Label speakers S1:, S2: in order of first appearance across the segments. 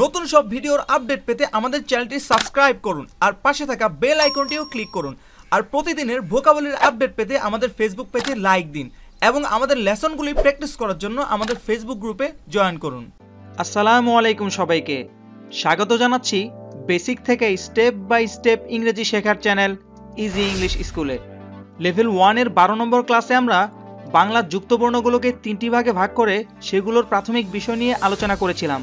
S1: নতুন সব ভিডিওর আপডেট পেতে আমাদের চ্যানেলটি সাবস্ক্রাইব করুন আর পাশে থাকা বেল আইকনটিও ক্লিক করুন আর প্রতিদিনের ভোকাবলির আপডেট পেতে আমাদের ফেসবুক পেজে লাইক দিন এবং আমাদের লেসনগুলি প্র্যাকটিস করার জন্য আমাদের ফেসবুক গ্রুপে জয়েন করুন আসসালামু আলাইকুম সবাইকে স্বাগত জানাচ্ছি বেসিক থেকে স্টেপ বাই স্টেপ ইংরেজি শেখার চ্যানেল ইজি ইংলিশ স্কুলে লেভেল ওয়ানের বারো নম্বর ক্লাসে আমরা বাংলা যুক্তবর্ণগুলোকে তিনটি ভাগে ভাগ করে সেগুলোর প্রাথমিক বিষয় নিয়ে আলোচনা করেছিলাম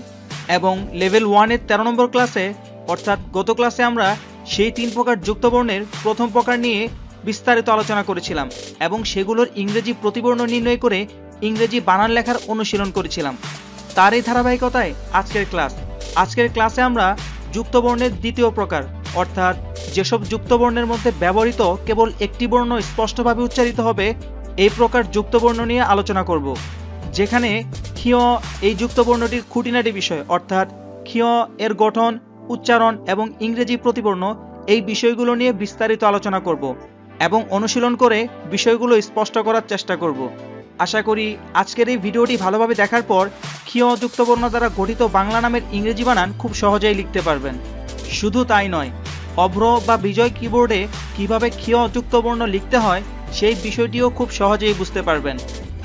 S1: এবং লেভেল ওয়ানের তেরো নম্বর ক্লাসে অর্থাৎ গত ক্লাসে আমরা সেই তিন প্রকার যুক্তবর্ণের প্রথম প্রকার নিয়ে বিস্তারিত আলোচনা করেছিলাম এবং সেগুলোর ইংরেজি প্রতিবর্ণ নির্ণয় করে ইংরেজি বানান লেখার অনুশীলন করেছিলাম তার এই ধারাবাহিকতায় আজকের ক্লাস আজকের ক্লাসে আমরা যুক্তবর্ণের দ্বিতীয় প্রকার অর্থাৎ যেসব যুক্তবর্ণের মধ্যে ব্যবহৃত কেবল একটি বর্ণ স্পষ্টভাবে উচ্চারিত হবে এই প্রকার যুক্তবর্ণ নিয়ে আলোচনা করব যেখানে ক্ষিয় এই যুক্ত বর্ণটির খুঁটিনাটি বিষয় অর্থাৎ ক্ষিয় এর গঠন উচ্চারণ এবং ইংরেজি প্রতিবর্ণ এই বিষয়গুলো নিয়ে বিস্তারিত আলোচনা করব এবং অনুশীলন করে বিষয়গুলো স্পষ্ট করার চেষ্টা করব আশা করি আজকের এই ভিডিওটি ভালোভাবে দেখার পর ক্ষিয় যুক্তবর্ণ দ্বারা গঠিত বাংলা নামের ইংরেজি বানান খুব সহজেই লিখতে পারবেন শুধু তাই নয় অভ্র বা বিজয় কিবোর্ডে কিভাবে ক্ষিয় যুক্তবর্ণ লিখতে হয় সেই বিষয়টিও খুব সহজেই বুঝতে পারবেন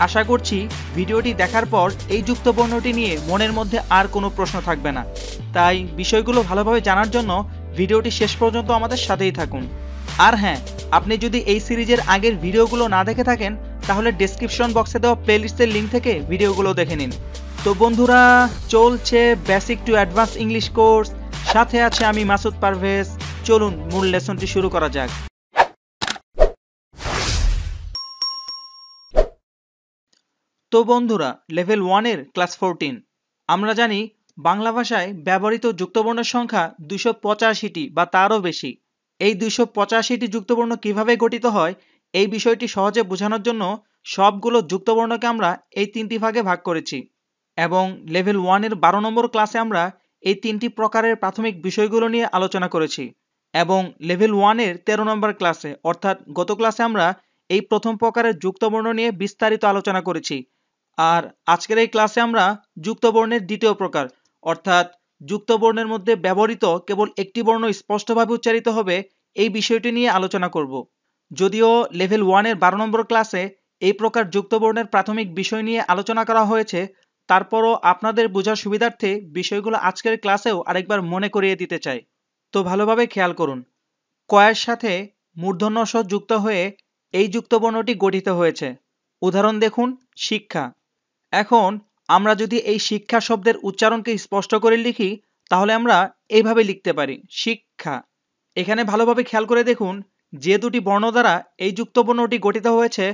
S1: আশা করছি ভিডিওটি দেখার পর এই যুক্ত পণ্যটি নিয়ে মনের মধ্যে আর কোনো প্রশ্ন থাকবে না তাই বিষয়গুলো ভালোভাবে জানার জন্য ভিডিওটি শেষ পর্যন্ত আমাদের সাথেই থাকুন আর হ্যাঁ আপনি যদি এই সিরিজের আগের ভিডিওগুলো না দেখে থাকেন তাহলে ডেসক্রিপশন বক্সে দেওয়া প্লেলিস্টের লিঙ্ক থেকে ভিডিওগুলো দেখে নিন তো বন্ধুরা চলছে basic to advance English course সাথে আছে আমি মাসুদ পারভেজ চলুন মূল লেসনটি শুরু করা যাক তো বন্ধুরা লেভেল ওয়ানের ক্লাস ফোরটিন আমরা জানি বাংলা ভাষায় ব্যবহৃত যুক্তবর্ণের সংখ্যা দুশো পঁচাশিটি বা তারও বেশি এই দুশো পঁচাশিটি যুক্তবর্ণ কিভাবে গঠিত হয় এই বিষয়টি সহজে বোঝানোর জন্য সবগুলো যুক্তবর্ণকে আমরা এই তিনটি ভাগে ভাগ করেছি এবং লেভেল ওয়ানের বারো নম্বর ক্লাসে আমরা এই তিনটি প্রকারের প্রাথমিক বিষয়গুলো নিয়ে আলোচনা করেছি এবং লেভেল ওয়ানের তেরো নম্বর ক্লাসে অর্থাৎ গত ক্লাসে আমরা এই প্রথম প্রকারের যুক্তবর্ণ নিয়ে বিস্তারিত আলোচনা করেছি আর আজকের এই ক্লাসে আমরা যুক্তবর্ণের দ্বিতীয় প্রকার অর্থাৎ যুক্তবর্ণের মধ্যে ব্যবহৃত কেবল একটি বর্ণ স্পষ্টভাবে উচ্চারিত হবে এই বিষয়টি নিয়ে আলোচনা করব যদিও লেভেল ওয়ানের বারো নম্বর ক্লাসে এই প্রকার যুক্তবর্ণের প্রাথমিক বিষয় নিয়ে আলোচনা করা হয়েছে তারপরও আপনাদের বোঝার সুবিধার্থে বিষয়গুলো আজকের ক্লাসেও আরেকবার মনে করিয়ে দিতে চাই তো ভালোভাবে খেয়াল করুন কয়ের সাথে মূর্ধন্য যুক্ত হয়ে এই যুক্তবর্ণটি গঠিত হয়েছে উদাহরণ দেখুন শিক্ষা এখন আমরা যদি এই শিক্ষা শব্দের উচ্চারণকে স্পষ্ট করে লিখি তাহলে আমরা এইভাবে লিখতে পারি শিক্ষা এখানে ভালোভাবে খেয়াল করে দেখুন যে দুটি বর্ণ দ্বারা এই যুক্ত বর্ণটি গঠিত হয়েছে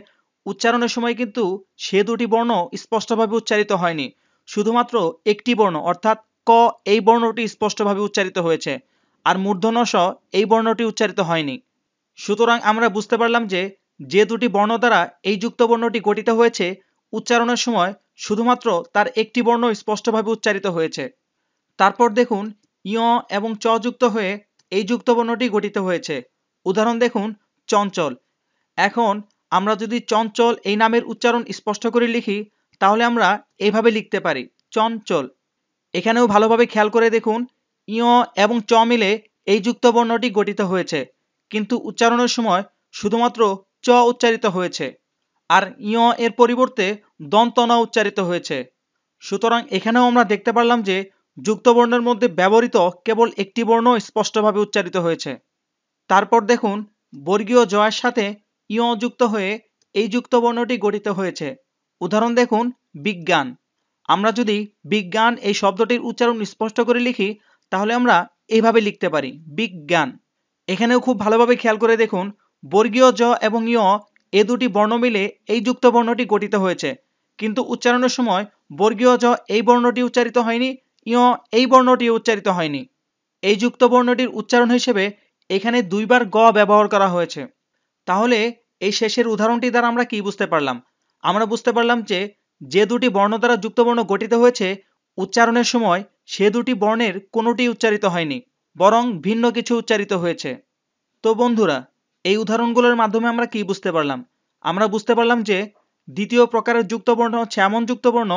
S1: উচ্চারণের সময় কিন্তু সে দুটি বর্ণ স্পষ্টভাবে উচ্চারিত হয়নি শুধুমাত্র একটি বর্ণ অর্থাৎ ক এই বর্ণটি স্পষ্টভাবে উচ্চারিত হয়েছে আর স এই বর্ণটি উচ্চারিত হয়নি সুতরাং আমরা বুঝতে পারলাম যে যে দুটি বর্ণ দ্বারা এই যুক্ত বর্ণটি গঠিত হয়েছে উচ্চারণের সময় শুধুমাত্র তার একটি বর্ণ স্পষ্টভাবে উচ্চারিত হয়েছে তারপর দেখুন ইয় এবং চ যুক্ত হয়ে এই যুক্ত বর্ণটি গঠিত হয়েছে উদাহরণ দেখুন চঞ্চল এখন আমরা যদি চঞ্চল এই নামের উচ্চারণ স্পষ্ট করে লিখি তাহলে আমরা এইভাবে লিখতে পারি চঞ্চল এখানেও ভালোভাবে খেয়াল করে দেখুন ইয় এবং চ মিলে এই যুক্ত বর্ণটি গঠিত হয়েছে কিন্তু উচ্চারণের সময় শুধুমাত্র চ উচ্চারিত হয়েছে আর ইয় এর পরিবর্তে দন্তনা উচ্চারিত হয়েছে সুতরাং এখানেও আমরা দেখতে পারলাম যে যুক্তবর্ণের মধ্যে ব্যবহৃত কেবল একটি বর্ণ স্পষ্টভাবে উচ্চারিত হয়েছে তারপর দেখুন বর্গীয় জয়ের সাথে ইয় যুক্ত হয়ে এই যুক্ত বর্ণটি গঠিত হয়েছে উদাহরণ দেখুন বিজ্ঞান আমরা যদি বিজ্ঞান এই শব্দটির উচ্চারণ স্পষ্ট করে লিখি তাহলে আমরা এইভাবে লিখতে পারি বিজ্ঞান এখানেও খুব ভালোভাবে খেয়াল করে দেখুন বর্গীয় জ এবং ইয় এ দুটি বর্ণ মিলে এই যুক্ত বর্ণটি গঠিত হয়েছে কিন্তু উচ্চারণের সময় বর্গীয় জ এই বর্ণটি উচ্চারিত হয়নি ইয় এই বর্ণটি উচ্চারিত হয়নি এই যুক্ত বর্ণটির উচ্চারণ হিসেবে এখানে দুইবার গ ব্যবহার করা হয়েছে তাহলে এই শেষের উদাহরণটি দ্বারা আমরা কি বুঝতে পারলাম আমরা বুঝতে পারলাম যে যে দুটি বর্ণ দ্বারা যুক্ত বর্ণ গঠিত হয়েছে উচ্চারণের সময় সে দুটি বর্ণের কোনোটি উচ্চারিত হয়নি বরং ভিন্ন কিছু উচ্চারিত হয়েছে তো বন্ধুরা এই উদাহরণগুলোর মাধ্যমে আমরা কি বুঝতে পারলাম আমরা বুঝতে পারলাম যে দ্বিতীয় প্রকারের যুক্তবর্ণ হচ্ছে এমন যুক্তবর্ণ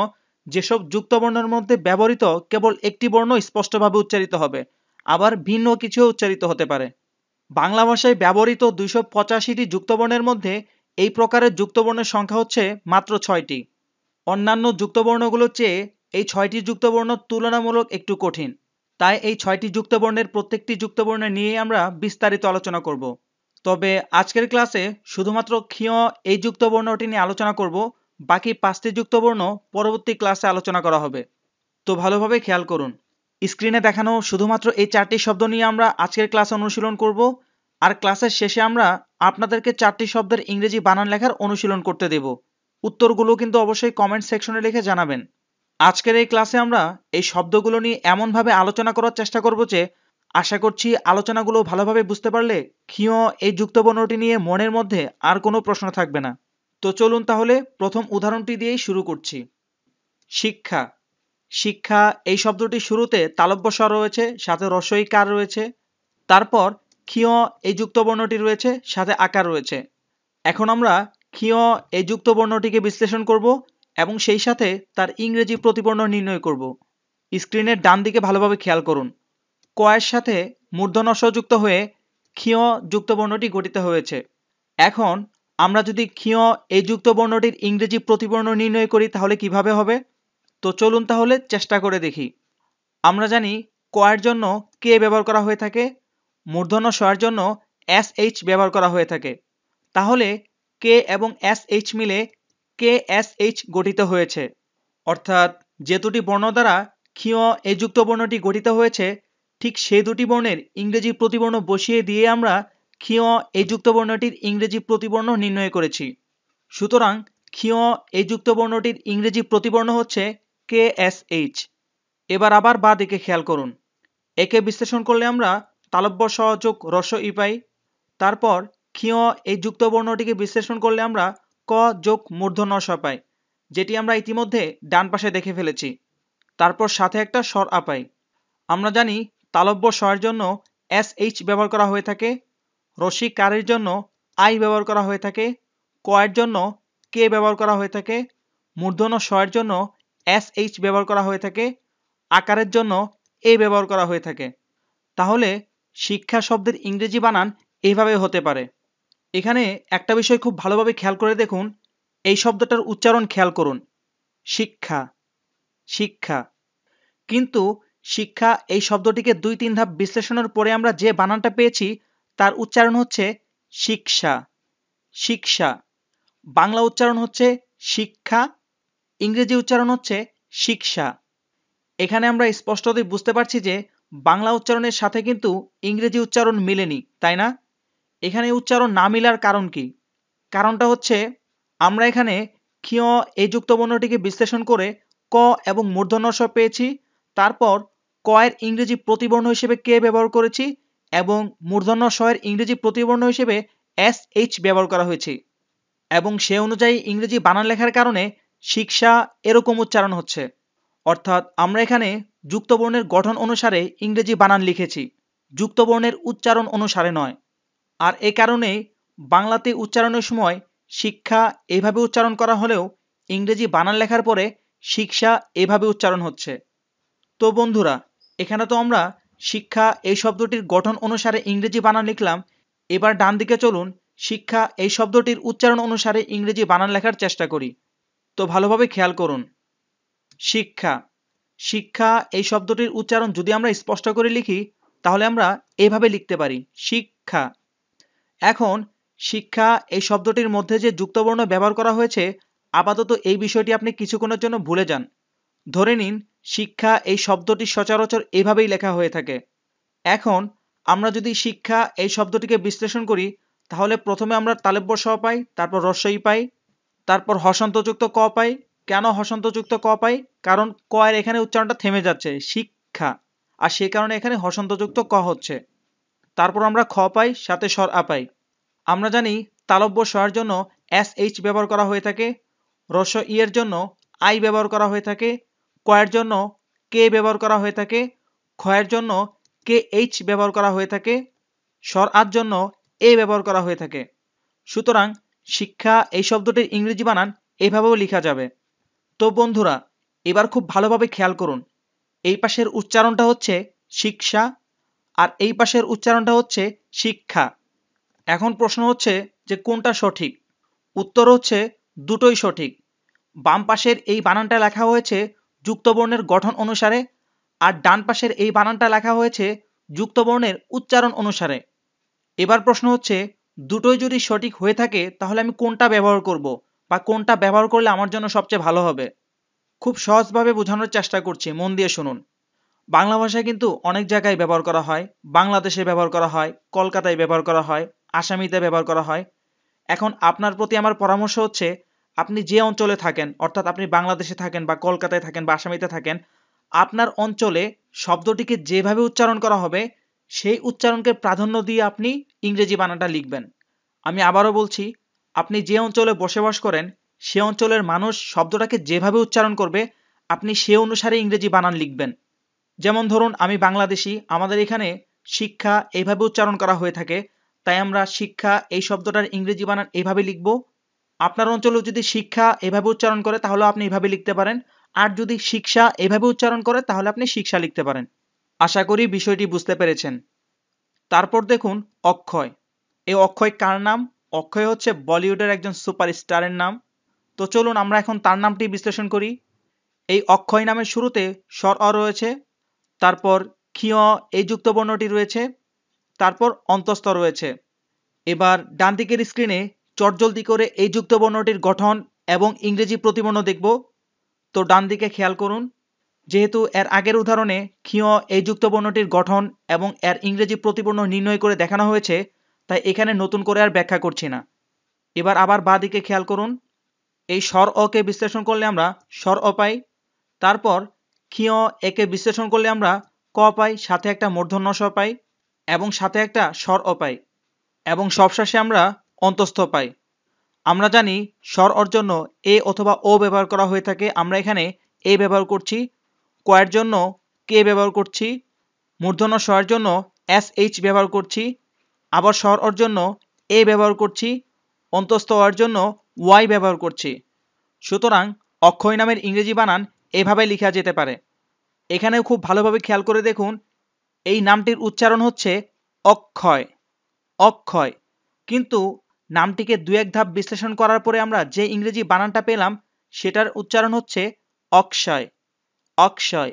S1: যেসব যুক্তবর্ণের মধ্যে ব্যবহৃত কেবল একটি বর্ণ স্পষ্টভাবে উচ্চারিত হবে আবার ভিন্ন কিছু উচ্চারিত হতে পারে বাংলা ভাষায় ব্যবহৃত দুইশো পঁচাশিটি যুক্তবর্ণের মধ্যে এই প্রকারের যুক্তবর্ণের সংখ্যা হচ্ছে মাত্র ছয়টি অন্যান্য যুক্তবর্ণগুলোর চেয়ে এই ছয়টি যুক্তবর্ণ তুলনামূলক একটু কঠিন তাই এই ছয়টি যুক্তবর্ণের প্রত্যেকটি যুক্তবর্ণ নিয়ে আমরা বিস্তারিত আলোচনা করব তবে আজকের ক্লাসে শুধুমাত্র ক্ষীয় এই যুক্ত বর্ণটি নিয়ে আলোচনা করব বাকি পাঁচটি যুক্তবর্ণ পরবর্তী ক্লাসে আলোচনা করা হবে তো ভালোভাবে খেয়াল করুন স্ক্রিনে দেখানো শুধুমাত্র এই চারটি শব্দ নিয়ে আমরা আজকের ক্লাস অনুশীলন করব আর ক্লাসের শেষে আমরা আপনাদেরকে চারটি শব্দের ইংরেজি বানান লেখার অনুশীলন করতে দেব উত্তরগুলো কিন্তু অবশ্যই কমেন্ট সেকশনে লিখে জানাবেন আজকের এই ক্লাসে আমরা এই শব্দগুলো নিয়ে এমনভাবে আলোচনা করার চেষ্টা করব যে আশা করছি আলোচনাগুলো ভালোভাবে বুঝতে পারলে ক্ষীয় এই যুক্ত বর্ণটি নিয়ে মনের মধ্যে আর কোনো প্রশ্ন থাকবে না তো চলুন তাহলে প্রথম উদাহরণটি দিয়েই শুরু করছি শিক্ষা শিক্ষা এই শব্দটি শুরুতে তালব্য স্বর রয়েছে সাথে রসই কার রয়েছে তারপর ক্ষীয় এই যুক্ত বর্ণটি রয়েছে সাথে আকার রয়েছে এখন আমরা ক্ষীয় এই যুক্ত বর্ণটিকে বিশ্লেষণ করব এবং সেই সাথে তার ইংরেজি প্রতিবর্ণ নির্ণয় করব স্ক্রিনের ডান দিকে ভালোভাবে খেয়াল করুন কয়ের সাথে মূর্ধনস্য যুক্ত হয়ে ক্ষীয় যুক্ত বর্ণটি গঠিত হয়েছে এখন আমরা যদি ক্ষীয় এই যুক্ত বর্ণটির ইংরেজি প্রতিবর্ণ নির্ণয় করি তাহলে কিভাবে হবে তো চলুন তাহলে চেষ্টা করে দেখি আমরা জানি কয়ের জন্য কে ব্যবহার করা হয়ে থাকে মূর্ধন্য শয়ের জন্য এস এইচ ব্যবহার করা হয়ে থাকে তাহলে কে এবং এস এইচ মিলে কে এস এইচ গঠিত হয়েছে অর্থাৎ যে দুটি বর্ণ দ্বারা ক্ষীয় এই যুক্ত বর্ণটি গঠিত হয়েছে ঠিক সেই দুটি বর্ণের ইংরেজি প্রতিবর্ণ বসিয়ে দিয়ে আমরা খিঅ এই যুক্ত বর্ণটির ইংরেজি প্রতিবর্ণ নির্ণয় করেছি সুতরাং খিঅ এই যুক্ত বর্ণটির ইংরেজি প্রতিবর্ণ হচ্ছে কে এস এইচ এবার আবার বা দিকে খেয়াল করুন একে বিশ্লেষণ করলে আমরা তালব্য সহযোগ রস ই পাই তারপর খিঅ এই যুক্ত বর্ণটিকে বিশ্লেষণ করলে আমরা ক যোগ ন স পাই যেটি আমরা ইতিমধ্যে ডান পাশে দেখে ফেলেছি তারপর সাথে একটা স্বর আপাই আমরা জানি তালব্য শয়ের জন্য এস এইচ ব্যবহার করা হয়ে থাকে রসিক কারের জন্য আই ব্যবহার করা হয়ে থাকে কয়ের জন্য কে ব্যবহার করা হয়ে থাকে মূর্ধন শয়ের জন্য এস এইচ ব্যবহার করা হয়ে থাকে আকারের জন্য এ ব্যবহার করা হয়ে থাকে তাহলে শিক্ষা শব্দের ইংরেজি বানান এইভাবে হতে পারে এখানে একটা বিষয় খুব ভালোভাবে খেয়াল করে দেখুন এই শব্দটার উচ্চারণ খেয়াল করুন শিক্ষা শিক্ষা কিন্তু শিক্ষা এই শব্দটিকে দুই তিন ধাপ বিশ্লেষণের পরে আমরা যে বানানটা পেয়েছি তার উচ্চারণ হচ্ছে শিক্ষা শিক্ষা বাংলা উচ্চারণ হচ্ছে শিক্ষা ইংরেজি উচ্চারণ হচ্ছে শিক্ষা এখানে আমরা স্পষ্টতই বুঝতে পারছি যে বাংলা উচ্চারণের সাথে কিন্তু ইংরেজি উচ্চারণ মিলেনি তাই না এখানে উচ্চারণ না মিলার কারণ কি কারণটা হচ্ছে আমরা এখানে ক্ষ এই যুক্ত বর্ণটিকে বিশ্লেষণ করে ক এবং মূর্ধন্য পেয়েছি তারপর কয়ের ইংরেজি প্রতিবর্ণ হিসেবে কে ব্যবহার করেছি এবং মূর্ধন্য শয়ের ইংরেজি প্রতিবর্ণ হিসেবে এস এইচ ব্যবহার করা হয়েছে এবং সে অনুযায়ী ইংরেজি বানান লেখার কারণে শিক্ষা এরকম উচ্চারণ হচ্ছে অর্থাৎ আমরা এখানে যুক্তবর্ণের গঠন অনুসারে ইংরেজি বানান লিখেছি যুক্তবর্ণের উচ্চারণ অনুসারে নয় আর এ কারণে বাংলাতে উচ্চারণের সময় শিক্ষা এভাবে উচ্চারণ করা হলেও ইংরেজি বানান লেখার পরে শিক্ষা এভাবে উচ্চারণ হচ্ছে তো বন্ধুরা এখানে তো আমরা শিক্ষা এই শব্দটির গঠন অনুসারে ইংরেজি বানান লিখলাম এবার ডান দিকে চলুন শিক্ষা এই শব্দটির উচ্চারণ অনুসারে ইংরেজি বানান লেখার চেষ্টা করি তো ভালোভাবে খেয়াল করুন শিক্ষা শিক্ষা এই শব্দটির উচ্চারণ যদি আমরা স্পষ্ট করে লিখি তাহলে আমরা এভাবে লিখতে পারি শিক্ষা এখন শিক্ষা এই শব্দটির মধ্যে যে যুক্তবর্ণ ব্যবহার করা হয়েছে আপাতত এই বিষয়টি আপনি কিছুক্ষণের জন্য ভুলে যান ধরে নিন শিক্ষা এই শব্দটি সচরাচর এভাবেই লেখা হয়ে থাকে এখন আমরা যদি শিক্ষা এই শব্দটিকে বিশ্লেষণ করি তাহলে প্রথমে আমরা তালেব্য স পাই তারপর রসই পাই তারপর হসন্তযুক্ত ক পাই কেন হসন্তযুক্ত ক পাই কারণ ক এর এখানে উচ্চারণটা থেমে যাচ্ছে শিক্ষা আর সে কারণে এখানে হসন্তযুক্ত ক হচ্ছে তারপর আমরা খ পাই সাথে স্বর আ পাই আমরা জানি তালব্য স্বর জন্য এস এইচ ব্যবহার করা হয়ে থাকে রস ই এর জন্য আই ব্যবহার করা হয়ে থাকে কয়ের জন্য কে ব্যবহার করা হয়ে থাকে ক্ষয়ের জন্য কে এইচ ব্যবহার করা হয়ে থাকে সরার জন্য এ ব্যবহার করা হয়ে থাকে সুতরাং শিক্ষা এই শব্দটির ইংরেজি বানান এভাবেও লেখা যাবে তো বন্ধুরা এবার খুব ভালোভাবে খেয়াল করুন এই পাশের উচ্চারণটা হচ্ছে শিক্ষা আর এই পাশের উচ্চারণটা হচ্ছে শিক্ষা এখন প্রশ্ন হচ্ছে যে কোনটা সঠিক উত্তর হচ্ছে দুটোই সঠিক বাম পাশের এই বানানটা লেখা হয়েছে যুক্তবর্ণের গঠন অনুসারে আর ডান পাশের এই বানানটা লেখা হয়েছে যুক্তবর্ণের উচ্চারণ অনুসারে এবার প্রশ্ন হচ্ছে দুটোই যদি সঠিক হয়ে থাকে তাহলে আমি কোনটা ব্যবহার করব বা কোনটা ব্যবহার করলে আমার জন্য সবচেয়ে ভালো হবে খুব সহজভাবে বোঝানোর চেষ্টা করছি মন দিয়ে শুনুন বাংলা ভাষা কিন্তু অনেক জায়গায় ব্যবহার করা হয় বাংলাদেশে ব্যবহার করা হয় কলকাতায় ব্যবহার করা হয় আসামিতে ব্যবহার করা হয় এখন আপনার প্রতি আমার পরামর্শ হচ্ছে আপনি যে অঞ্চলে থাকেন অর্থাৎ আপনি বাংলাদেশে থাকেন বা কলকাতায় থাকেন বা আসামিতে থাকেন আপনার অঞ্চলে শব্দটিকে যেভাবে উচ্চারণ করা হবে সেই উচ্চারণকে প্রাধান্য দিয়ে আপনি ইংরেজি বানানটা লিখবেন আমি আবারও বলছি আপনি যে অঞ্চলে বসবাস করেন সে অঞ্চলের মানুষ শব্দটাকে যেভাবে উচ্চারণ করবে আপনি সে অনুসারে ইংরেজি বানান লিখবেন যেমন ধরুন আমি বাংলাদেশি আমাদের এখানে শিক্ষা এইভাবে উচ্চারণ করা হয়ে থাকে তাই আমরা শিক্ষা এই শব্দটার ইংরেজি বানান এইভাবে লিখব আপনার অঞ্চলেও যদি শিক্ষা এভাবে উচ্চারণ করে তাহলে আপনি এভাবে লিখতে পারেন আর যদি শিক্ষা এভাবে উচ্চারণ করে তাহলে আপনি শিক্ষা লিখতে পারেন আশা করি বিষয়টি বুঝতে পেরেছেন তারপর দেখুন অক্ষয় এই অক্ষয় কার নাম অক্ষয় হচ্ছে বলিউডের একজন সুপারস্টারের নাম তো চলুন আমরা এখন তার নামটি বিশ্লেষণ করি এই অক্ষয় নামের শুরুতে স্বর অ রয়েছে তারপর ক্ষিয় এই যুক্ত বর্ণটি রয়েছে তারপর অন্তস্থ রয়েছে এবার ডান দিকের স্ক্রিনে চটজলদি করে এই যুক্ত বর্ণটির গঠন এবং ইংরেজি প্রতিবর্ণ দেখব তো ডান দিকে খেয়াল করুন যেহেতু এর আগের উদাহরণে ক্ষীয় এই যুক্ত বর্ণটির গঠন এবং এর ইংরেজি প্রতিবর্ণ নির্ণয় করে দেখানো হয়েছে তাই এখানে নতুন করে আর ব্যাখ্যা করছি না এবার আবার বা দিকে খেয়াল করুন এই স্বর অকে বিশ্লেষণ করলে আমরা স্বর অ পাই তারপর ক্ষীয় একে বিশ্লেষণ করলে আমরা ক পাই সাথে একটা মূর্ধন্য স পাই এবং সাথে একটা স্বর অ পাই এবং সবশেষে আমরা অন্তস্থ পাই আমরা জানি স্বর অর জন্য এ অথবা ও ব্যবহার করা হয়ে থাকে আমরা এখানে এ ব্যবহার করছি কয়ের জন্য কে ব্যবহার করছি মূর্ধন্য স্বরের জন্য এস এইচ ব্যবহার করছি আবার স্বর অর জন্য এ ব্যবহার করছি অন্তস্থ অর জন্য ওয়াই ব্যবহার করছি সুতরাং অক্ষয় নামের ইংরেজি বানান এভাবে লেখা যেতে পারে এখানেও খুব ভালোভাবে খেয়াল করে দেখুন এই নামটির উচ্চারণ হচ্ছে অক্ষয় অক্ষয় কিন্তু নামটিকে দু এক ধাপ বিশ্লেষণ করার পরে আমরা যে ইংরেজি বানানটা পেলাম সেটার উচ্চারণ হচ্ছে অক্ষয় অক্ষয়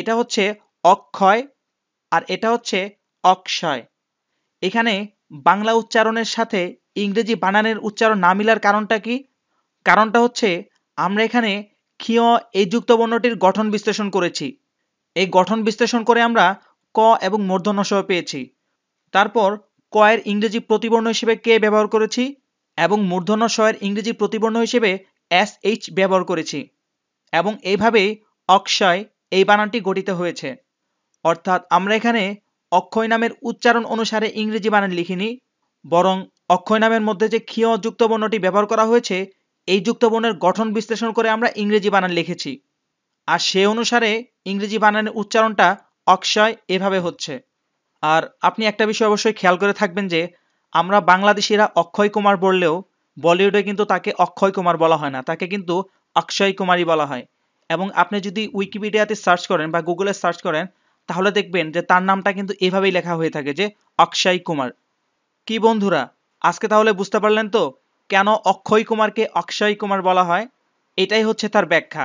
S1: এটা হচ্ছে অক্ষয় আর এটা হচ্ছে অক্ষয় এখানে বাংলা উচ্চারণের সাথে ইংরেজি বানানের উচ্চারণ না মিলার কারণটা কি কারণটা হচ্ছে আমরা এখানে ক্ষীয় এই যুক্ত বর্ণটির গঠন বিশ্লেষণ করেছি এই গঠন বিশ্লেষণ করে আমরা ক এবং মূর্ধন্য সহ পেয়েছি তারপর কয়ের ইংরেজি প্রতিবর্ণ হিসেবে কে ব্যবহার করেছি এবং মূর্ধন্য শয়ের ইংরেজি প্রতিবর্ণ হিসেবে এস এইচ ব্যবহার করেছি এবং এইভাবেই অক্ষয় এই বানানটি গঠিত হয়েছে অর্থাৎ আমরা এখানে অক্ষয় নামের উচ্চারণ অনুসারে ইংরেজি বানান লিখিনি বরং অক্ষয় নামের মধ্যে যে ক্ষীয় বর্ণটি ব্যবহার করা হয়েছে এই যুক্ত বর্ণের গঠন বিশ্লেষণ করে আমরা ইংরেজি বানান লিখেছি আর সে অনুসারে ইংরেজি বানানের উচ্চারণটা অক্ষয় এভাবে হচ্ছে আর আপনি একটা বিষয় অবশ্যই খেয়াল করে থাকবেন যে আমরা বাংলাদেশিরা অক্ষয় কুমার বললেও বলিউডে কিন্তু তাকে অক্ষয় কুমার বলা হয় না তাকে কিন্তু অক্ষয় কুমারই বলা হয় এবং আপনি যদি উইকিপিডিয়াতে সার্চ করেন বা গুগলে সার্চ করেন তাহলে দেখবেন যে তার নামটা কিন্তু এভাবেই লেখা হয়ে থাকে যে অক্ষয় কুমার কি বন্ধুরা আজকে তাহলে বুঝতে পারলেন তো কেন অক্ষয় কুমারকে অক্ষয় কুমার বলা হয় এটাই হচ্ছে তার ব্যাখ্যা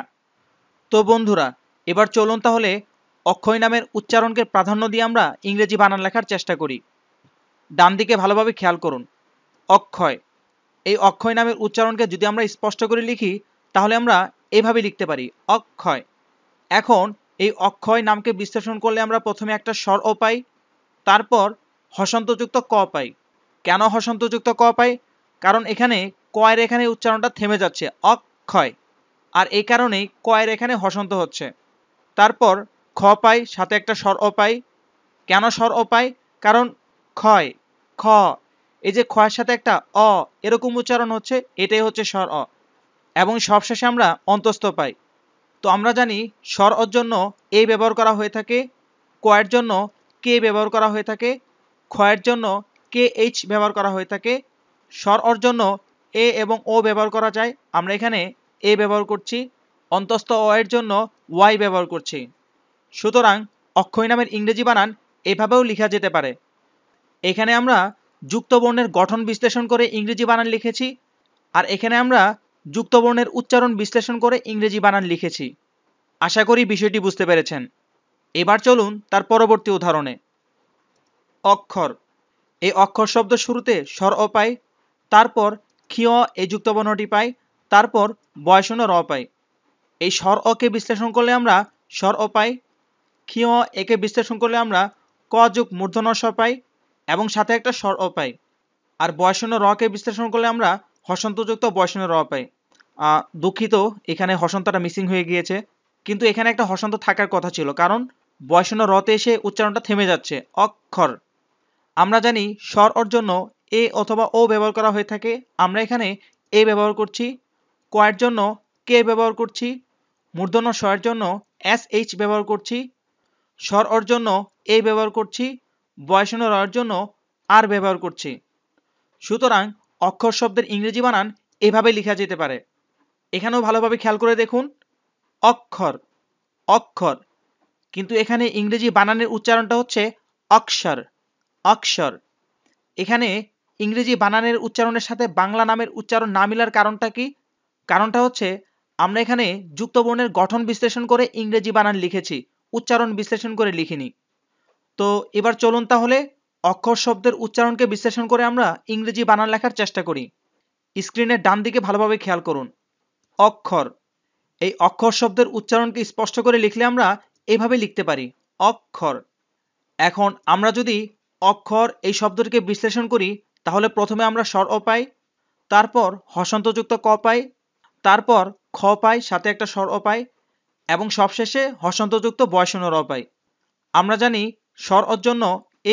S1: তো বন্ধুরা এবার চলুন তাহলে অক্ষয় নামের উচ্চারণকে প্রাধান্য দিয়ে আমরা ইংরেজি বানান লেখার চেষ্টা করি ডান দিকে ভালোভাবে খেয়াল করুন অক্ষয় এই অক্ষয় নামের উচ্চারণকে যদি আমরা স্পষ্ট করে লিখি তাহলে আমরা এভাবে লিখতে পারি অক্ষয় এখন এই অক্ষয় নামকে বিশ্লেষণ করলে আমরা প্রথমে একটা স্বর ও পাই তারপর হসন্তযুক্ত ক পাই কেন হসন্তযুক্ত ক পাই কারণ এখানে কয়ের এখানে উচ্চারণটা থেমে যাচ্ছে অক্ষয় আর এই কারণেই কয়ের এখানে হসন্ত হচ্ছে তারপর খ পাই সাথে একটা স্বর অ পাই কেন স্বর অ পাই কারণ ক্ষয় খ এই যে খয়ের সাথে একটা অ এরকম উচ্চারণ হচ্ছে এটাই হচ্ছে স্বর অ এবং সবশেষে আমরা অন্তস্থ পাই তো আমরা জানি স্বর অর জন্য এ ব্যবহার করা হয়ে থাকে কয়ের জন্য কে ব্যবহার করা হয়ে থাকে ক্ষয়ের জন্য কে এইচ ব্যবহার করা হয়ে থাকে স্বর অর জন্য এ এবং ও ব্যবহার করা যায় আমরা এখানে এ ব্যবহার করছি অন্তস্থ অ এর জন্য ওয়াই ব্যবহার করছি সুতরাং অক্ষয় নামের ইংরেজি বানান এভাবেও লেখা যেতে পারে এখানে আমরা যুক্ত বর্ণের গঠন বিশ্লেষণ করে ইংরেজি বানান লিখেছি আর এখানে আমরা যুক্ত বর্ণের উচ্চারণ বিশ্লেষণ করে ইংরেজি বানান লিখেছি আশা করি বিষয়টি বুঝতে পেরেছেন এবার চলুন তার পরবর্তী উদাহরণে অক্ষর এই অক্ষর শব্দ শুরুতে স্বর অ পায় তারপর ক্ষিয় এই যুক্ত বর্ণটি পায় তারপর বয়সন র পায় এই স্বর অকে বিশ্লেষণ করলে আমরা স্বর অ পাই ক্ষীয় একে বিশ্লেষণ করলে আমরা ক যোগ মূর্ধন স পাই এবং সাথে একটা স্বর অ পাই আর বয়সন্য রকে বিশ্লেষণ করলে আমরা হসন্তযুক্ত বয়সন্য র পাই দুঃখিত এখানে হসন্তটা মিসিং হয়ে গিয়েছে কিন্তু এখানে একটা হসন্ত থাকার কথা ছিল কারণ বয়সন্য রতে এসে উচ্চারণটা থেমে যাচ্ছে অক্ষর আমরা জানি স্বর অর জন্য এ অথবা ও ব্যবহার করা হয়ে থাকে আমরা এখানে এ ব্যবহার করছি কয়ের জন্য কে ব্যবহার করছি মূর্ধন্য স্বয়ের জন্য এস এইচ ব্যবহার করছি স্বর অর জন্য এ ব্যবহার করছি বয়সন রর জন্য আর ব্যবহার করছি সুতরাং অক্ষর শব্দের ইংরেজি বানান এভাবে লেখা যেতে পারে এখানেও ভালোভাবে খেয়াল করে দেখুন অক্ষর অক্ষর কিন্তু এখানে ইংরেজি বানানের উচ্চারণটা হচ্ছে অক্ষর অক্ষর এখানে ইংরেজি বানানের উচ্চারণের সাথে বাংলা নামের উচ্চারণ না মিলার কারণটা কি কারণটা হচ্ছে আমরা এখানে যুক্তবর্ণের গঠন বিশ্লেষণ করে ইংরেজি বানান লিখেছি উচ্চারণ বিশ্লেষণ করে লিখিনি তো এবার চলুন তাহলে অক্ষর শব্দের উচ্চারণকে বিশ্লেষণ করে আমরা ইংরেজি বানান লেখার চেষ্টা করি স্ক্রিনের ডান দিকে ভালোভাবে খেয়াল করুন অক্ষর এই অক্ষর শব্দের উচ্চারণকে স্পষ্ট করে লিখলে আমরা এভাবে লিখতে পারি অক্ষর এখন আমরা যদি অক্ষর এই শব্দটিকে বিশ্লেষণ করি তাহলে প্রথমে আমরা স্বর অ পাই তারপর হসন্তযুক্ত ক পাই তারপর খ পাই সাথে একটা স্বর অ পাই এবং সবশেষে হস্যন্তযুক্ত বয়সনর অপায় আমরা জানি স্বর অর জন্য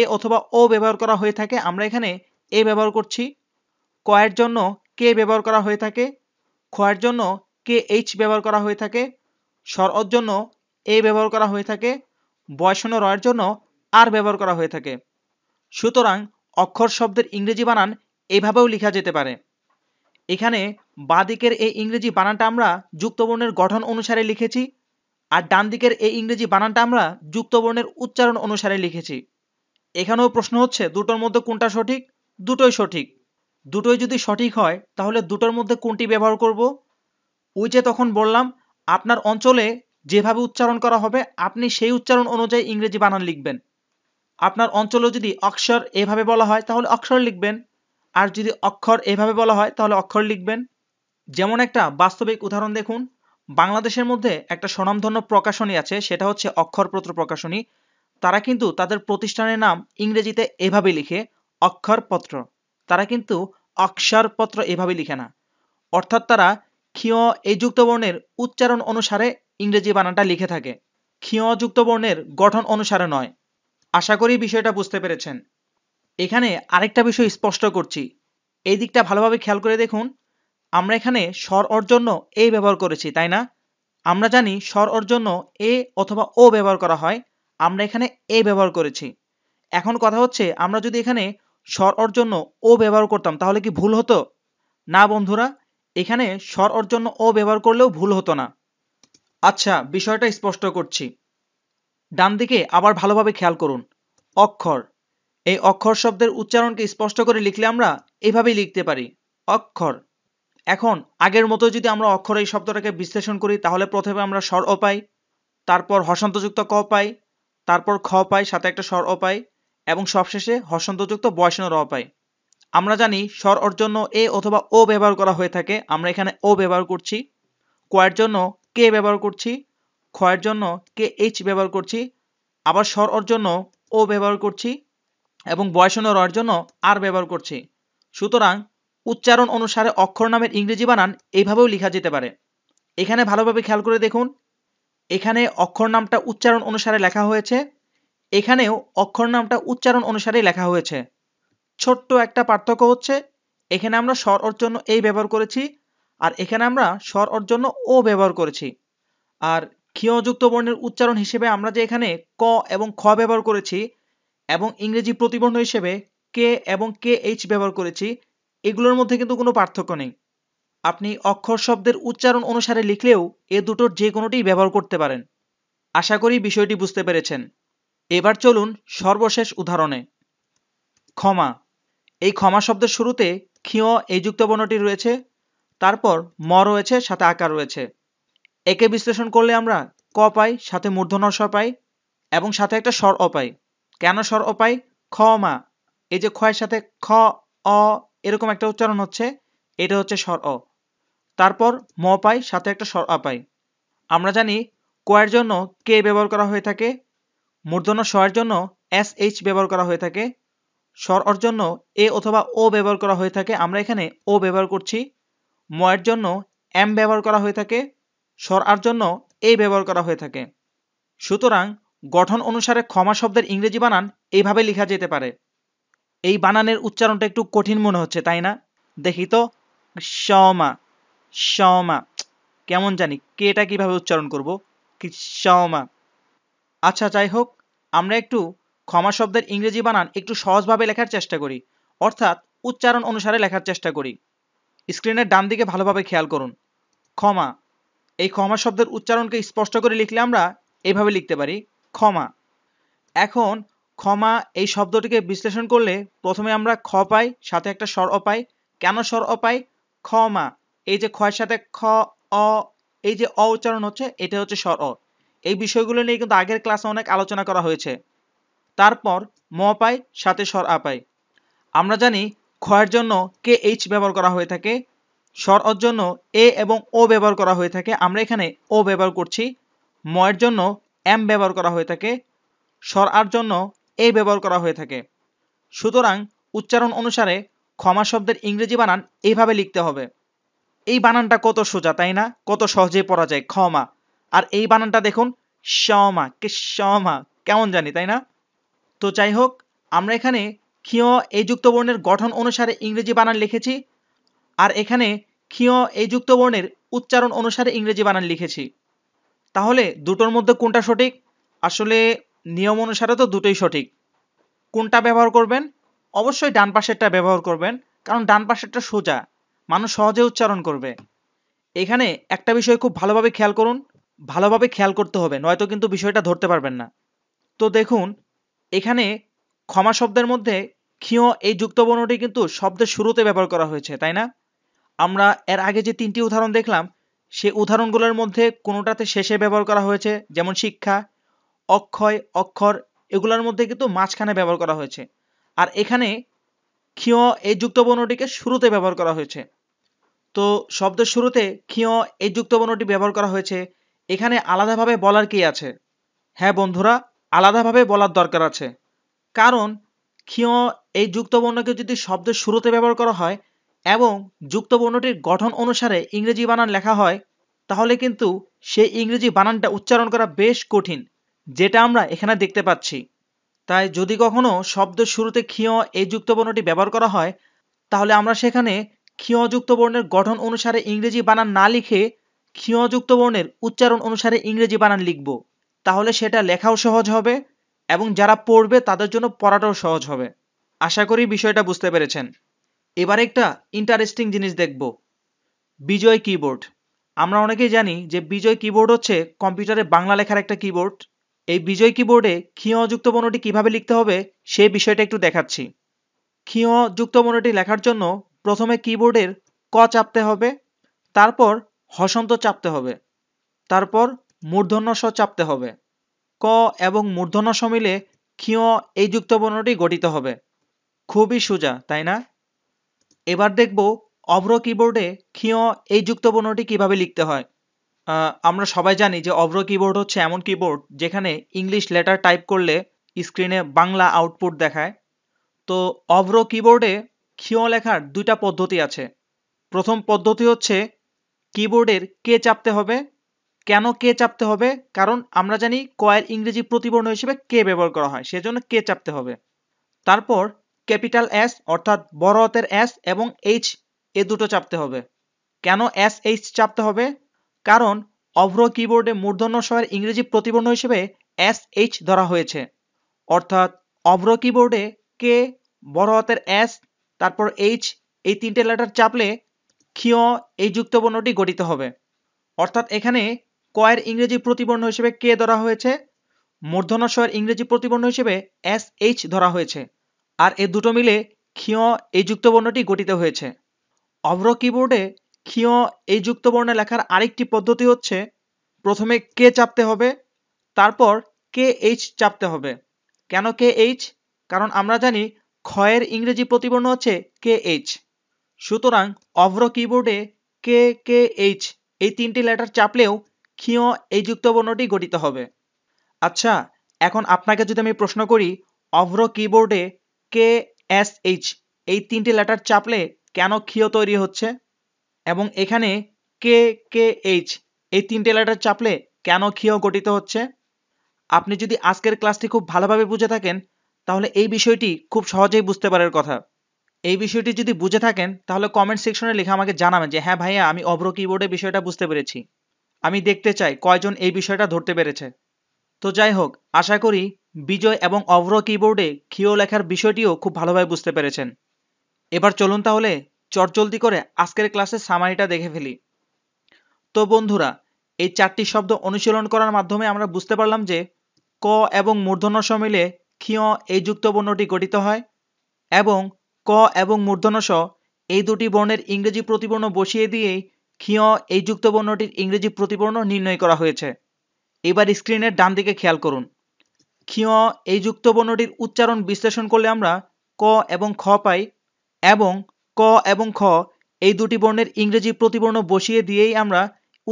S1: এ অথবা ও ব্যবহার করা হয়ে থাকে আমরা এখানে এ ব্যবহার করছি কয়ের জন্য কে ব্যবহার করা হয়ে থাকে খয়ের জন্য কে এইচ ব্যবহার করা হয়ে থাকে স্বর অর জন্য এ ব্যবহার করা হয়ে থাকে বয়সন রয়ের জন্য আর ব্যবহার করা হয়ে থাকে সুতরাং অক্ষর শব্দের ইংরেজি বানান এভাবেও লেখা যেতে পারে এখানে বাদিকের এই ইংরেজি বানানটা আমরা যুক্তবর্ণের গঠন অনুসারে লিখেছি আর ডান দিকের এই ইংরেজি বানানটা আমরা যুক্ত বর্ণের উচ্চারণ অনুসারে লিখেছি এখানেও প্রশ্ন হচ্ছে দুটোর মধ্যে কোনটা সঠিক দুটোই সঠিক দুটোই যদি সঠিক হয় তাহলে দুটোর মধ্যে কোনটি ব্যবহার করব ওই যে তখন বললাম আপনার অঞ্চলে যেভাবে উচ্চারণ করা হবে আপনি সেই উচ্চারণ অনুযায়ী ইংরেজি বানান লিখবেন আপনার অঞ্চলে যদি অক্ষর এভাবে বলা হয় তাহলে অক্ষর লিখবেন আর যদি অক্ষর এভাবে বলা হয় তাহলে অক্ষর লিখবেন যেমন একটা বাস্তবিক উদাহরণ দেখুন বাংলাদেশের মধ্যে একটা স্বনামধন্য প্রকাশনী আছে সেটা হচ্ছে অক্ষরপত্র প্রকাশনী তারা কিন্তু তাদের প্রতিষ্ঠানের নাম ইংরেজিতে এভাবে লিখে অক্ষরপত্র তারা কিন্তু অক্ষরপত্র এভাবে লিখে না অর্থাৎ তারা ক্ষিয় এই যুক্ত বর্ণের উচ্চারণ অনুসারে ইংরেজি বানানটা লিখে থাকে ক্ষিয় যুক্ত বর্ণের গঠন অনুসারে নয় আশা করি বিষয়টা বুঝতে পেরেছেন এখানে আরেকটা বিষয় স্পষ্ট করছি এই দিকটা ভালোভাবে খেয়াল করে দেখুন আমরা এখানে স্বর অর জন্য এ ব্যবহার করেছি তাই না আমরা জানি স্বর অর জন্য এ অথবা ও ব্যবহার করা হয় আমরা এখানে এ ব্যবহার করেছি এখন কথা হচ্ছে আমরা যদি এখানে স্বর অর জন্য ও ব্যবহার করতাম তাহলে কি ভুল হতো না বন্ধুরা এখানে স্বর অর জন্য ও ব্যবহার করলেও ভুল হতো না আচ্ছা বিষয়টা স্পষ্ট করছি ডান দিকে আবার ভালোভাবে খেয়াল করুন অক্ষর এই অক্ষর শব্দের উচ্চারণকে স্পষ্ট করে লিখলে আমরা এভাবেই লিখতে পারি অক্ষর এখন আগের মতো যদি আমরা অক্ষর এই শব্দটাকে বিশ্লেষণ করি তাহলে প্রথমে আমরা স্বর ও পাই তারপর হসন্তযুক্ত ক পাই তারপর খ পাই সাথে একটা স্বর ও পাই এবং সবশেষে হসন্তযুক্ত বয়সন র পাই আমরা জানি স্বর ওর জন্য এ অথবা ও ব্যবহার করা হয়ে থাকে আমরা এখানে ও ব্যবহার করছি কয়ের জন্য কে ব্যবহার করছি ক্ষয়ের জন্য কে এইচ ব্যবহার করছি আবার স্বর ওর জন্য ও ব্যবহার করছি এবং বয়সন রর জন্য আর ব্যবহার করছি সুতরাং উচ্চারণ অনুসারে অক্ষর নামের ইংরেজি বানান এইভাবেও লেখা যেতে পারে এখানে ভালোভাবে খেয়াল করে দেখুন এখানে অক্ষর নামটা উচ্চারণ অনুসারে লেখা হয়েছে এখানেও অক্ষর নামটা উচ্চারণ অনুসারে লেখা হয়েছে ছোট্ট একটা পার্থক্য হচ্ছে এখানে আমরা স্বর ওর জন্য এই ব্যবহার করেছি আর এখানে আমরা স্বর ওর জন্য ও ব্যবহার করেছি আর ক্ষীয়যুক্ত বর্ণের উচ্চারণ হিসেবে আমরা যে এখানে ক এবং খ ব্যবহার করেছি এবং ইংরেজি প্রতিবর্ণ হিসেবে কে এবং কে এইচ ব্যবহার করেছি এগুলোর মধ্যে কিন্তু কোনো পার্থক্য নেই আপনি অক্ষর শব্দের উচ্চারণ অনুসারে লিখলেও এ দুটোর যে কোনোটি ব্যবহার করতে পারেন আশা করি বিষয়টি বুঝতে পেরেছেন এবার চলুন সর্বশেষ উদাহরণে ক্ষমা এই ক্ষমা শব্দের শুরুতে ক্ষিয় এই যুক্ত বর্ণটি রয়েছে তারপর ম রয়েছে সাথে আকার রয়েছে একে বিশ্লেষণ করলে আমরা ক পাই সাথে মূর্ধন স পাই এবং সাথে একটা স্বর অপাই কেন স্বর অপাই ক্ষমা এই যে ক্ষয়ের সাথে খ অ এরকম একটা উচ্চারণ হচ্ছে এটা হচ্ছে স্বর অ তারপর ম পাই সাথে একটা স্বর আ পাই আমরা জানি কয়ের জন্য কে ব্যবহার করা হয়ে থাকে মূর্ধন্য স্বয়ের জন্য এস এইচ ব্যবহার করা হয়ে থাকে স্বর অর জন্য এ অথবা ও ব্যবহার করা হয়ে থাকে আমরা এখানে ও ব্যবহার করছি ময়ের জন্য এম ব্যবহার করা হয়ে থাকে স্বর আর জন্য এ ব্যবহার করা হয়ে থাকে সুতরাং গঠন অনুসারে ক্ষমা শব্দের ইংরেজি বানান এইভাবে লেখা যেতে পারে এই বানানের উচ্চারণটা একটু কঠিন মনে হচ্ছে তাই না দেখি তো সমা সমা কেমন জানি কেটা কিভাবে উচ্চারণ করব কি সমা আচ্ছা যাই হোক আমরা একটু ক্ষমা শব্দের ইংরেজি বানান একটু সহজভাবে লেখার চেষ্টা করি অর্থাৎ উচ্চারণ অনুসারে লেখার চেষ্টা করি স্ক্রিনের ডান দিকে ভালোভাবে খেয়াল করুন ক্ষমা এই ক্ষমা শব্দের উচ্চারণকে স্পষ্ট করে লিখলে আমরা এভাবে লিখতে পারি ক্ষমা এখন ক্ষমা এই শব্দটিকে বিশ্লেষণ করলে প্রথমে আমরা খ পাই সাথে একটা স্বর অ পাই কেন স্বর অ পাই ক্ষমা এই যে খয়ের সাথে খ অ এই যে অ উচ্চারণ হচ্ছে এটা হচ্ছে স্বর অ এই বিষয়গুলো নিয়ে কিন্তু আগের ক্লাসে অনেক আলোচনা করা হয়েছে তারপর ম পাই সাথে স্বর আ পাই আমরা জানি খয়ের জন্য কে এইচ ব্যবহার করা হয়ে থাকে স্বর অর জন্য এ এবং ও ব্যবহার করা হয়ে থাকে আমরা এখানে ও ব্যবহার করছি ময়ের জন্য এম ব্যবহার করা হয়ে থাকে স্বর আর জন্য এই ব্যবহার করা হয়ে থাকে সুতরাং উচ্চারণ অনুসারে ক্ষমা শব্দের ইংরেজি বানান এইভাবে লিখতে হবে এই বানানটা কত সোজা তাই না কত সহজে পড়া যায় ক্ষমা আর এই বানানটা দেখুন শমা কে শমা কেমন জানি তাই না তো যাই হোক আমরা এখানে ক্ষিয় এই যুক্ত বর্ণের গঠন অনুসারে ইংরেজি বানান লিখেছি আর এখানে ক্ষিয় এই যুক্ত বর্ণের উচ্চারণ অনুসারে ইংরেজি বানান লিখেছি তাহলে দুটোর মধ্যে কোনটা সঠিক আসলে নিয়ম অনুসারে তো দুটোই সঠিক কোনটা ব্যবহার করবেন অবশ্যই ডান পাশেরটা ব্যবহার করবেন কারণ ডান পাশেরটা সোজা মানুষ সহজে উচ্চারণ করবে এখানে একটা বিষয় খুব ভালোভাবে খেয়াল করুন ভালোভাবে খেয়াল করতে হবে নয়তো কিন্তু বিষয়টা ধরতে পারবেন না তো দেখুন এখানে ক্ষমা শব্দের মধ্যে ক্ষিয় এই যুক্ত বর্ণটি কিন্তু শব্দের শুরুতে ব্যবহার করা হয়েছে তাই না আমরা এর আগে যে তিনটি উদাহরণ দেখলাম সে উদাহরণগুলোর মধ্যে কোনোটাতে শেষে ব্যবহার করা হয়েছে যেমন শিক্ষা অক্ষয় অক্ষর এগুলোর মধ্যে কিন্তু মাঝখানে ব্যবহার করা হয়েছে আর এখানে ক্ষীয় এই যুক্ত বর্ণটিকে শুরুতে ব্যবহার করা হয়েছে তো শব্দের শুরুতে ক্ষীয় এই যুক্ত বর্ণটি ব্যবহার করা হয়েছে এখানে আলাদাভাবে বলার কি আছে হ্যাঁ বন্ধুরা আলাদাভাবে বলার দরকার আছে কারণ ক্ষীয় এই যুক্ত বর্ণকে যদি শব্দের শুরুতে ব্যবহার করা হয় এবং যুক্ত বর্ণটির গঠন অনুসারে ইংরেজি বানান লেখা হয় তাহলে কিন্তু সেই ইংরেজি বানানটা উচ্চারণ করা বেশ কঠিন যেটা আমরা এখানে দেখতে পাচ্ছি তাই যদি কখনো শব্দ শুরুতে ক্ষীয় এই যুক্ত বর্ণটি ব্যবহার করা হয় তাহলে আমরা সেখানে ক্ষীয় যুক্ত বর্ণের গঠন অনুসারে ইংরেজি বানান না লিখে ক্ষীয় যুক্ত বর্ণের উচ্চারণ অনুসারে ইংরেজি বানান লিখব তাহলে সেটা লেখাও সহজ হবে এবং যারা পড়বে তাদের জন্য পড়াটাও সহজ হবে আশা করি বিষয়টা বুঝতে পেরেছেন এবার একটা ইন্টারেস্টিং জিনিস দেখব বিজয় কিবোর্ড আমরা অনেকেই জানি যে বিজয় কিবোর্ড হচ্ছে কম্পিউটারে বাংলা লেখার একটা কিবোর্ড এই বিজয় কিবোর্ডে ক্ষীয় যুক্ত বর্ণটি কিভাবে লিখতে হবে সেই বিষয়টা একটু দেখাচ্ছি ক্ষিয় যুক্ত বর্ণটি লেখার জন্য প্রথমে কিবোর্ডের ক চাপতে হবে তারপর হসন্ত চাপতে হবে তারপর মূর্ধন্য স চাপতে হবে ক এবং মূর্ধন্য স মিলে ক্ষিয় এই যুক্ত বর্ণটি গঠিত হবে খুবই সোজা তাই না এবার দেখব অভ্র কিবোর্ডে ক্ষিয় এই যুক্ত বর্ণটি কিভাবে লিখতে হয় আমরা সবাই জানি যে অভ্র কিবোর্ড হচ্ছে এমন কিবোর্ড যেখানে ইংলিশ লেটার টাইপ করলে স্ক্রিনে বাংলা আউটপুট দেখায় তো অভ্র কিবোর্ডে ক্ষীয় লেখার দুইটা পদ্ধতি আছে প্রথম পদ্ধতি হচ্ছে কিবোর্ডের কে চাপতে হবে কেন কে চাপতে হবে কারণ আমরা জানি কয়ের ইংরেজি প্রতিবর্ণ হিসেবে কে ব্যবহার করা হয় সেজন্য কে চাপতে হবে তারপর ক্যাপিটাল এস অর্থাৎ বড় হাতের এস এবং এইচ এ দুটো চাপতে হবে কেন এস এইচ চাপতে হবে কারণ অভ্র কিবোর্ডে মূর্ধন্য স্বরের ইংরেজি প্রতিবর্ণ হিসেবে এস এইচ ধরা হয়েছে অর্থাৎ অভ্র কিবোর্ডে কে বড় হাতের এস তারপর এইচ এই তিনটে লেটার চাপলে ক্ষিয় এই যুক্ত বর্ণটি গঠিত হবে অর্থাৎ এখানে কয়ের ইংরেজি প্রতিবর্ণ হিসেবে কে ধরা হয়েছে মূর্ধন্য স্বয়ের ইংরেজি প্রতিবর্ণ হিসেবে এস এইচ ধরা হয়েছে আর এ দুটো মিলে ক্ষিয় এই যুক্ত বর্ণটি গঠিত হয়েছে অভ্র কিবোর্ডে ক্ষীয় এই যুক্ত বর্ণে লেখার আরেকটি পদ্ধতি হচ্ছে প্রথমে কে চাপতে হবে তারপর কে এইচ চাপতে হবে কেন কে এইচ কারণ আমরা জানি ক্ষয়ের ইংরেজি প্রতিবর্ণ হচ্ছে কে এইচ সুতরাং অভ্র কিবোর্ডে কে কে এইচ এই তিনটি লেটার চাপলেও ক্ষীয় এই যুক্ত বর্ণটি গঠিত হবে আচ্ছা এখন আপনাকে যদি আমি প্রশ্ন করি অভ্র কিবোর্ডে কে এস এইচ এই তিনটি লেটার চাপলে কেন ক্ষীয় তৈরি হচ্ছে এবং এখানে কে কে এইচ এই তিনটে লেটার চাপলে কেন ক্ষীয় গঠিত হচ্ছে আপনি যদি আজকের ক্লাসটি খুব ভালোভাবে বুঝে থাকেন তাহলে এই বিষয়টি খুব সহজেই বুঝতে পারার কথা এই বিষয়টি যদি বুঝে থাকেন তাহলে কমেন্ট সেকশনে লিখে আমাকে জানাবেন যে হ্যাঁ ভাইয়া আমি অভ্র কিবোর্ডে বিষয়টা বুঝতে পেরেছি আমি দেখতে চাই কয়জন এই বিষয়টা ধরতে পেরেছে তো যাই হোক আশা করি বিজয় এবং অভ্র কিবোর্ডে ক্ষীয় লেখার বিষয়টিও খুব ভালোভাবে বুঝতে পেরেছেন এবার চলুন তাহলে চটজলদি করে আজকের ক্লাসের সামারিটা দেখে ফেলি তো বন্ধুরা এই চারটি শব্দ অনুশীলন করার মাধ্যমে আমরা বুঝতে পারলাম যে ক এবং স মিলে ক্ষিয় এই যুক্ত বর্ণটি গঠিত হয় এবং ক এবং স এই দুটি বর্ণের ইংরেজি প্রতিবর্ণ বসিয়ে দিয়েই ক্ষিয় এই যুক্ত বর্ণটির ইংরেজি প্রতিবর্ণ নির্ণয় করা হয়েছে এবার স্ক্রিনের ডান দিকে খেয়াল করুন ক্ষিয় এই যুক্ত বর্ণটির উচ্চারণ বিশ্লেষণ করলে আমরা ক এবং খ পাই এবং ক এবং খ এই দুটি বর্ণের ইংরেজি প্রতিবর্ণ বসিয়ে দিয়েই আমরা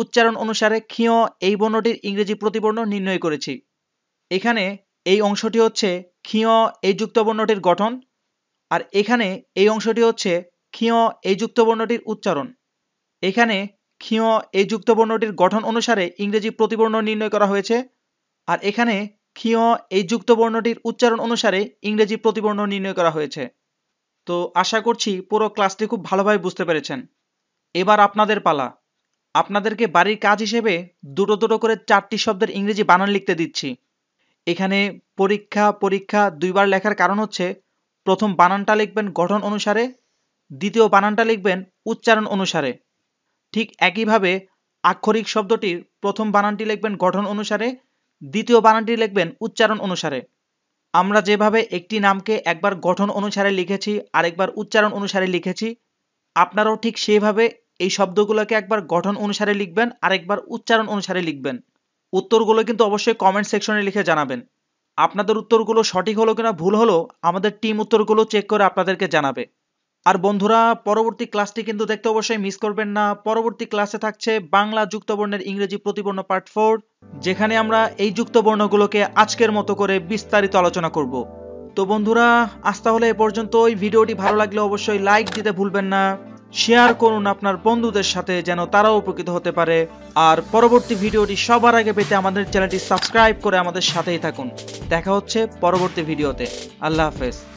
S1: উচ্চারণ অনুসারে ক্ষীয় এই বর্ণটির ইংরেজি প্রতিবর্ণ নির্ণয় করেছি এখানে এই অংশটি হচ্ছে ক্ষিয় এই যুক্ত বর্ণটির গঠন আর এখানে এই অংশটি হচ্ছে ক্ষিয় এই যুক্ত বর্ণটির উচ্চারণ এখানে ক্ষিয় এই যুক্ত বর্ণটির গঠন অনুসারে ইংরেজি প্রতিবর্ণ নির্ণয় করা হয়েছে আর এখানে ক্ষিয় এই যুক্ত বর্ণটির উচ্চারণ অনুসারে ইংরেজি প্রতিবর্ণ নির্ণয় করা হয়েছে তো আশা করছি পুরো ক্লাসটি খুব ভালোভাবে বুঝতে পেরেছেন এবার আপনাদের পালা আপনাদেরকে বাড়ির কাজ হিসেবে দুটো দুটো করে চারটি শব্দের ইংরেজি বানান লিখতে দিচ্ছি এখানে পরীক্ষা পরীক্ষা দুইবার লেখার কারণ হচ্ছে প্রথম বানানটা লিখবেন গঠন অনুসারে দ্বিতীয় বানানটা লিখবেন উচ্চারণ অনুসারে ঠিক একইভাবে আক্ষরিক শব্দটির প্রথম বানানটি লিখবেন গঠন অনুসারে দ্বিতীয় বানানটি লিখবেন উচ্চারণ অনুসারে আমরা যেভাবে একটি নামকে একবার গঠন অনুসারে লিখেছি আরেকবার উচ্চারণ অনুসারে লিখেছি আপনারাও ঠিক সেইভাবে এই শব্দগুলোকে একবার গঠন অনুসারে লিখবেন আরেকবার উচ্চারণ অনুসারে লিখবেন উত্তরগুলো কিন্তু অবশ্যই কমেন্ট সেকশনে লিখে জানাবেন আপনাদের উত্তরগুলো সঠিক হলো কিনা ভুল হলো আমাদের টিম উত্তরগুলো চেক করে আপনাদেরকে জানাবে আর বন্ধুরা পরবর্তী ক্লাসটি কিন্তু দেখতে অবশ্যই মিস করবেন না পরবর্তী ক্লাসে থাকছে বাংলা যুক্তবর্ণের ইংরেজি প্রতিবর্ণ পার্ট ফোর যেখানে আমরা এই যুক্তবর্ণগুলোকে আজকের মতো করে বিস্তারিত আলোচনা করব তো বন্ধুরা আজ তাহলে এ পর্যন্ত ওই ভিডিওটি ভালো লাগলে অবশ্যই লাইক দিতে ভুলবেন না শেয়ার করুন আপনার বন্ধুদের সাথে যেন তারাও উপকৃত হতে পারে আর পরবর্তী ভিডিওটি সবার আগে পেতে আমাদের চ্যানেলটি সাবস্ক্রাইব করে আমাদের সাথেই থাকুন দেখা হচ্ছে পরবর্তী ভিডিওতে আল্লাহ হাফেজ